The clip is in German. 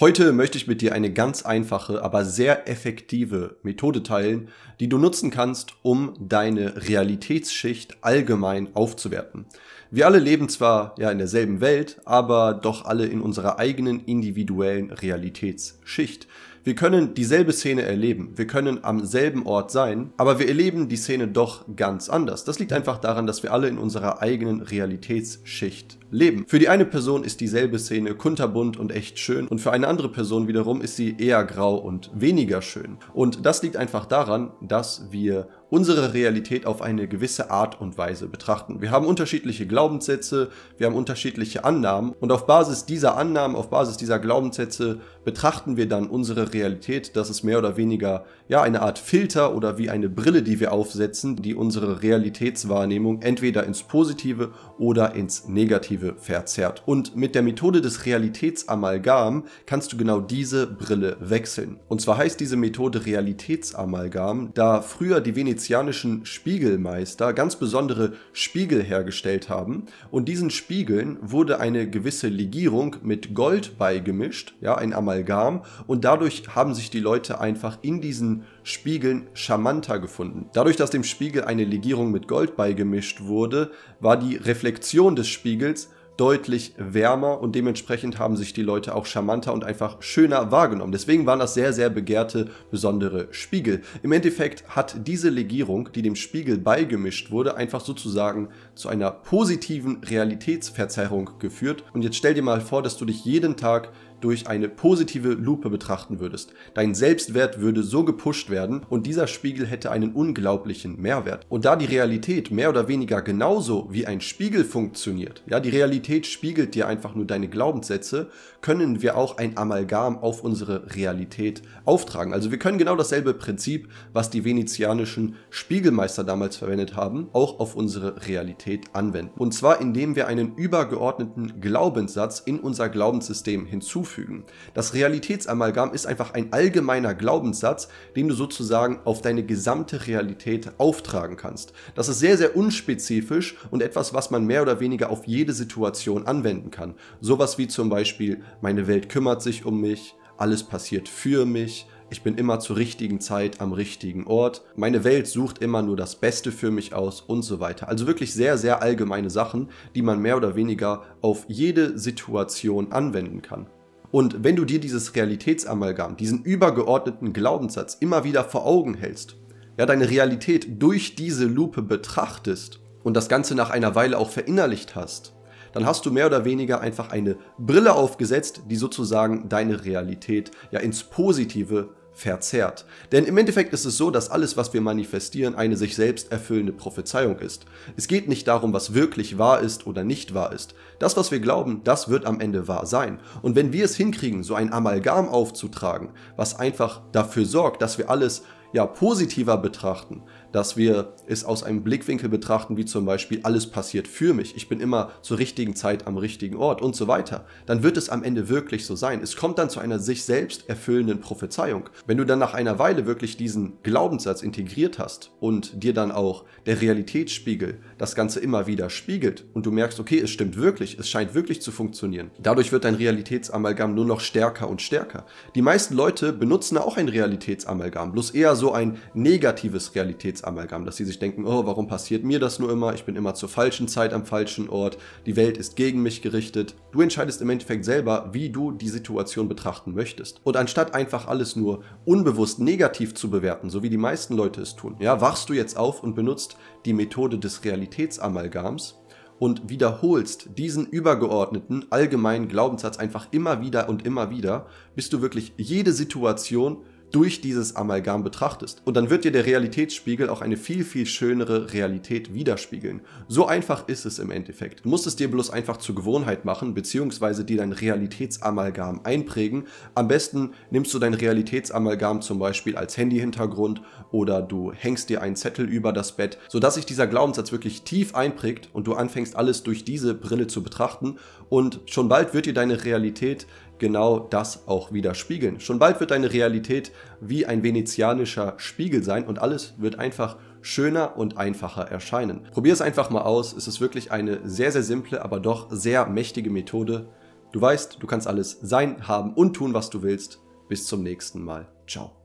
Heute möchte ich mit dir eine ganz einfache, aber sehr effektive Methode teilen, die du nutzen kannst, um deine Realitätsschicht allgemein aufzuwerten. Wir alle leben zwar ja in derselben Welt, aber doch alle in unserer eigenen individuellen Realitätsschicht. Wir können dieselbe Szene erleben, wir können am selben Ort sein, aber wir erleben die Szene doch ganz anders. Das liegt einfach daran, dass wir alle in unserer eigenen Realitätsschicht leben. Für die eine Person ist dieselbe Szene kunterbunt und echt schön und für eine andere Person wiederum ist sie eher grau und weniger schön. Und das liegt einfach daran, dass wir unsere Realität auf eine gewisse Art und Weise betrachten. Wir haben unterschiedliche Glaubenssätze, wir haben unterschiedliche Annahmen und auf Basis dieser Annahmen, auf Basis dieser Glaubenssätze betrachten wir dann unsere Realität. Das ist mehr oder weniger ja eine Art Filter oder wie eine Brille, die wir aufsetzen, die unsere Realitätswahrnehmung entweder ins Positive oder ins Negative verzerrt. Und mit der Methode des Realitätsamalgam kannst du genau diese Brille wechseln. Und zwar heißt diese Methode Realitätsamalgam, da früher die wenigsten venezianischen Spiegelmeister ganz besondere Spiegel hergestellt haben und diesen Spiegeln wurde eine gewisse Legierung mit Gold beigemischt, ja, ein Amalgam und dadurch haben sich die Leute einfach in diesen Spiegeln charmanter gefunden. Dadurch, dass dem Spiegel eine Legierung mit Gold beigemischt wurde, war die Reflexion des Spiegels deutlich wärmer und dementsprechend haben sich die Leute auch charmanter und einfach schöner wahrgenommen. Deswegen waren das sehr, sehr begehrte, besondere Spiegel. Im Endeffekt hat diese Legierung, die dem Spiegel beigemischt wurde, einfach sozusagen zu einer positiven Realitätsverzerrung geführt. Und jetzt stell dir mal vor, dass du dich jeden Tag durch eine positive Lupe betrachten würdest. Dein Selbstwert würde so gepusht werden und dieser Spiegel hätte einen unglaublichen Mehrwert. Und da die Realität mehr oder weniger genauso wie ein Spiegel funktioniert, ja, die Realität spiegelt dir einfach nur deine Glaubenssätze, können wir auch ein Amalgam auf unsere Realität auftragen. Also wir können genau dasselbe Prinzip, was die venezianischen Spiegelmeister damals verwendet haben, auch auf unsere Realität anwenden. Und zwar indem wir einen übergeordneten Glaubenssatz in unser Glaubenssystem hinzufügen hinzufügen. Das Realitätsamalgam ist einfach ein allgemeiner Glaubenssatz, den du sozusagen auf deine gesamte Realität auftragen kannst. Das ist sehr, sehr unspezifisch und etwas, was man mehr oder weniger auf jede Situation anwenden kann. Sowas wie zum Beispiel, meine Welt kümmert sich um mich, alles passiert für mich, ich bin immer zur richtigen Zeit am richtigen Ort. Meine Welt sucht immer nur das Beste für mich aus und so weiter. Also wirklich sehr, sehr allgemeine Sachen, die man mehr oder weniger auf jede Situation anwenden kann. Und wenn du dir dieses Realitätsamalgam, diesen übergeordneten Glaubenssatz immer wieder vor Augen hältst, ja, deine Realität durch diese Lupe betrachtest und das Ganze nach einer Weile auch verinnerlicht hast, dann hast du mehr oder weniger einfach eine Brille aufgesetzt, die sozusagen deine Realität ja ins Positive verzerrt. Denn im Endeffekt ist es so, dass alles, was wir manifestieren, eine sich selbst erfüllende Prophezeiung ist. Es geht nicht darum, was wirklich wahr ist oder nicht wahr ist. Das, was wir glauben, das wird am Ende wahr sein. Und wenn wir es hinkriegen, so ein Amalgam aufzutragen, was einfach dafür sorgt, dass wir alles ja, positiver betrachten, dass wir es aus einem Blickwinkel betrachten, wie zum Beispiel alles passiert für mich, ich bin immer zur richtigen Zeit am richtigen Ort und so weiter, dann wird es am Ende wirklich so sein. Es kommt dann zu einer sich selbst erfüllenden Prophezeiung. Wenn du dann nach einer Weile wirklich diesen Glaubenssatz integriert hast und dir dann auch der Realitätsspiegel das Ganze immer wieder spiegelt und du merkst, okay, es stimmt wirklich, es scheint wirklich zu funktionieren, dadurch wird dein Realitätsamalgam nur noch stärker und stärker. Die meisten Leute benutzen auch ein Realitätsamalgam, bloß eher so ein negatives Realitätsamalgam, dass sie sich denken, oh, warum passiert mir das nur immer? Ich bin immer zur falschen Zeit am falschen Ort, die Welt ist gegen mich gerichtet. Du entscheidest im Endeffekt selber, wie du die Situation betrachten möchtest. Und anstatt einfach alles nur unbewusst negativ zu bewerten, so wie die meisten Leute es tun, ja, wachst du jetzt auf und benutzt die Methode des Realitätsamalgams, und wiederholst diesen übergeordneten allgemeinen Glaubenssatz einfach immer wieder und immer wieder, bis du wirklich jede Situation durch dieses Amalgam betrachtest. Und dann wird dir der Realitätsspiegel auch eine viel, viel schönere Realität widerspiegeln. So einfach ist es im Endeffekt. Du musst es dir bloß einfach zur Gewohnheit machen, beziehungsweise dir dein Realitätsamalgam einprägen. Am besten nimmst du dein Realitätsamalgam zum Beispiel als Handyhintergrund oder du hängst dir einen Zettel über das Bett, sodass sich dieser Glaubenssatz wirklich tief einprägt und du anfängst alles durch diese Brille zu betrachten und schon bald wird dir deine Realität genau das auch widerspiegeln. Schon bald wird deine Realität wie ein venezianischer Spiegel sein und alles wird einfach schöner und einfacher erscheinen. Probier es einfach mal aus, es ist wirklich eine sehr, sehr simple, aber doch sehr mächtige Methode. Du weißt, du kannst alles sein, haben und tun, was du willst. Bis zum nächsten Mal. Ciao.